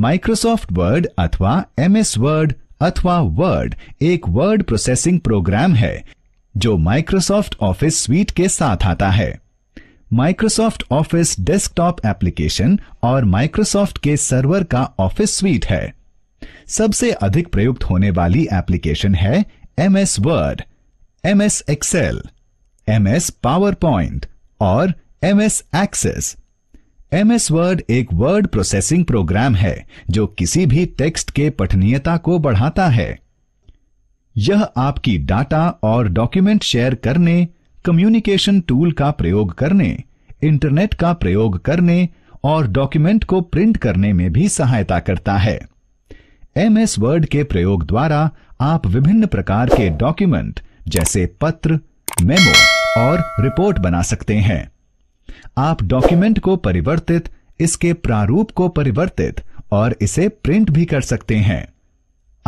Microsoft Word अथवा MS Word अथवा Word एक वर्ड प्रोसेसिंग प्रोग्राम है जो माइक्रोसॉफ्ट ऑफिस स्वीट के साथ आता है माइक्रोसॉफ्ट ऑफिस डेस्कटॉप एप्लीकेशन और माइक्रोसॉफ्ट के सर्वर का ऑफिस स्वीट है सबसे अधिक प्रयुक्त होने वाली एप्लीकेशन है MS Word MS Excel MS PowerPoint और MS Access M S Word एक वर्ड प्रोसेसिंग प्रोग्राम है जो किसी भी टेक्स्ट के पठनीयता को बढ़ाता है यह आपकी डाटा और डॉक्यूमेंट शेयर करने कम्युनिकेशन टूल का प्रयोग करने इंटरनेट का प्रयोग करने और डॉक्यूमेंट को प्रिंट करने में भी सहायता करता है एम एस वर्ड के प्रयोग द्वारा आप विभिन्न प्रकार के डॉक्यूमेंट जैसे पत्र मेमो और रिपोर्ट बना सकते हैं आप डॉक्यूमेंट को परिवर्तित इसके प्रारूप को परिवर्तित और इसे प्रिंट भी कर सकते हैं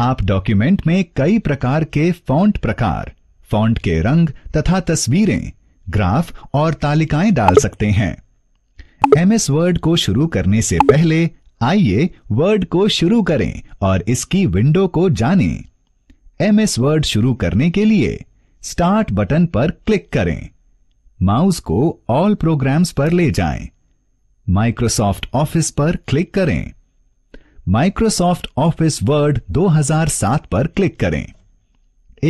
आप डॉक्यूमेंट में कई प्रकार के फॉन्ट प्रकार फॉन्ट के रंग तथा तस्वीरें ग्राफ और तालिकाएं डाल सकते हैं एमएस वर्ड को शुरू करने से पहले आइए वर्ड को शुरू करें और इसकी विंडो को जानें। एमएस वर्ड शुरू करने के लिए स्टार्ट बटन पर क्लिक करें माउस को ऑल प्रोग्राम्स पर ले जाएं, माइक्रोसॉफ्ट ऑफिस पर क्लिक करें माइक्रोसॉफ्ट ऑफिस वर्ड 2007 पर क्लिक करें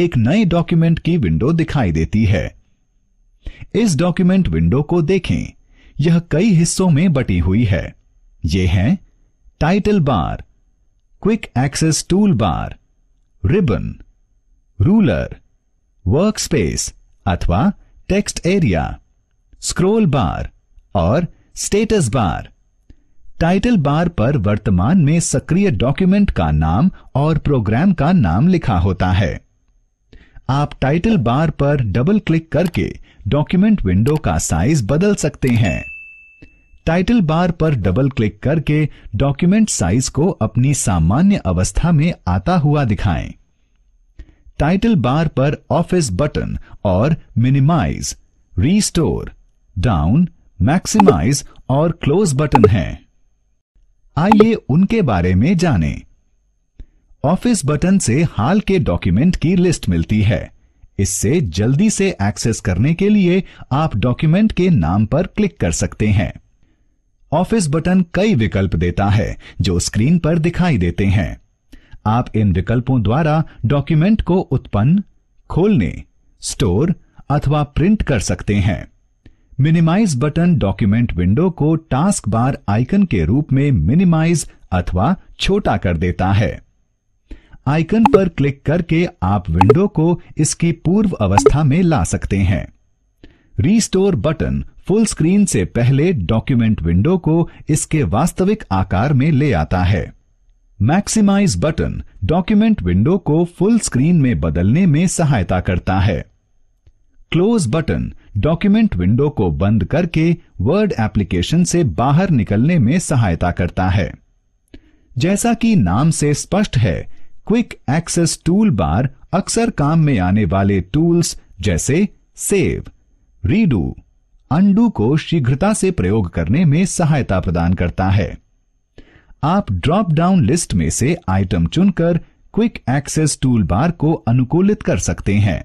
एक नए डॉक्यूमेंट की विंडो दिखाई देती है इस डॉक्यूमेंट विंडो को देखें यह कई हिस्सों में बटी हुई है ये हैं title bar quick access tool bar ribbon ruler workspace अथवा टेक्स्ट एरिया स्क्रोल बार और स्टेटस बार टाइटल बार पर वर्तमान में सक्रिय डॉक्यूमेंट का नाम और प्रोग्राम का नाम लिखा होता है आप टाइटल बार पर डबल क्लिक करके डॉक्यूमेंट विंडो का साइज बदल सकते हैं टाइटल बार पर डबल क्लिक करके डॉक्यूमेंट साइज को अपनी सामान्य अवस्था में आता हुआ दिखाएं। टाइटल बार पर ऑफिस बटन और मिनिमाइज रीस्टोर डाउन मैक्सिमाइज और क्लोज बटन हैं। आइए उनके बारे में जानें। ऑफिस बटन से हाल के डॉक्यूमेंट की लिस्ट मिलती है इससे जल्दी से एक्सेस करने के लिए आप डॉक्यूमेंट के नाम पर क्लिक कर सकते हैं ऑफिस बटन कई विकल्प देता है जो स्क्रीन पर दिखाई देते हैं आप इन विकल्पों द्वारा डॉक्यूमेंट को उत्पन्न खोलने स्टोर अथवा प्रिंट कर सकते हैं मिनिमाइज बटन डॉक्यूमेंट विंडो को टास्क बार आइकन के रूप में मिनिमाइज अथवा छोटा कर देता है आइकन पर क्लिक करके आप विंडो को इसकी पूर्व अवस्था में ला सकते हैं रीस्टोर बटन फुल स्क्रीन से पहले डॉक्यूमेंट विंडो को इसके वास्तविक आकार में ले आता है मैक्सिमाइज बटन डॉक्यूमेंट विंडो को फुल स्क्रीन में बदलने में सहायता करता है क्लोज बटन डॉक्यूमेंट विंडो को बंद करके वर्ड एप्लीकेशन से बाहर निकलने में सहायता करता है जैसा कि नाम से स्पष्ट है क्विक एक्सेस टूल बार अक्सर काम में आने वाले टूल्स जैसे सेव रीडू अंडू को शीघ्रता से प्रयोग करने में सहायता प्रदान करता है आप ड्रॉप डाउन लिस्ट में से आइटम चुनकर क्विक एक्सेस टूल बार को अनुकूलित कर सकते हैं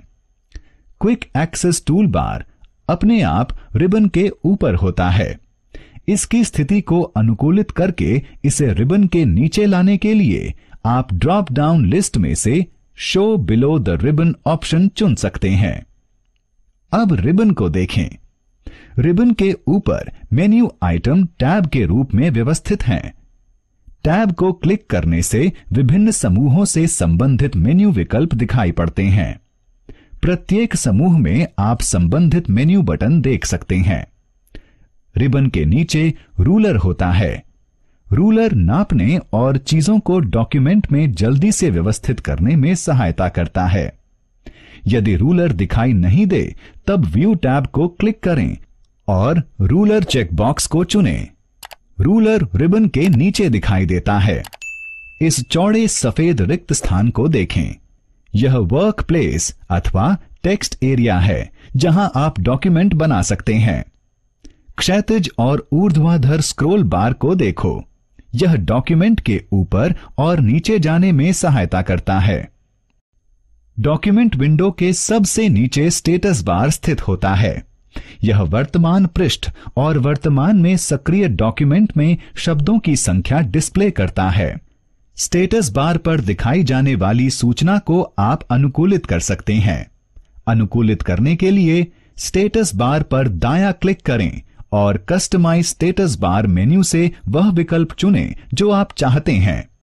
क्विक एक्सेस टूल बार अपने आप रिबन के ऊपर होता है इसकी स्थिति को अनुकूलित करके इसे रिबन के नीचे लाने के लिए आप ड्रॉप डाउन लिस्ट में से show below the ribbon option चुन सकते हैं अब रिबन को देखें रिबन के ऊपर मेन्यू आइटम टैब के रूप में व्यवस्थित हैं टैब को क्लिक करने से विभिन्न समूहों से संबंधित मेन्यू विकल्प दिखाई पड़ते हैं प्रत्येक समूह में आप संबंधित मेन्यू बटन देख सकते हैं रिबन के नीचे रूलर होता है रूलर नापने और चीजों को डॉक्यूमेंट में जल्दी से व्यवस्थित करने में सहायता करता है यदि रूलर दिखाई नहीं दे तब व्यू टैब को क्लिक करें और रूलर चेकबॉक्स को चुनें रूलर रिबन के नीचे दिखाई देता है इस चौड़े सफेद रिक्त स्थान को देखें यह वर्क प्लेस अथवा टेक्स्ट एरिया है जहां आप डॉक्यूमेंट बना सकते हैं क्षैतिज और ऊर्ध्वाधर स्क्रोल बार को देखो यह डॉक्यूमेंट के ऊपर और नीचे जाने में सहायता करता है डॉक्यूमेंट विंडो के सबसे नीचे स्टेटस बार स्थित होता है यह वर्तमान पृष्ठ और वर्तमान में सक्रिय डॉक्यूमेंट में शब्दों की संख्या डिस्प्ले करता है स्टेटस बार पर दिखाई जाने वाली सूचना को आप अनुकूलित कर सकते हैं अनुकूलित करने के लिए स्टेटस बार पर दाया क्लिक करें और कस्टमाइज स्टेटस बार मेन्यू से वह विकल्प चुनें जो आप चाहते हैं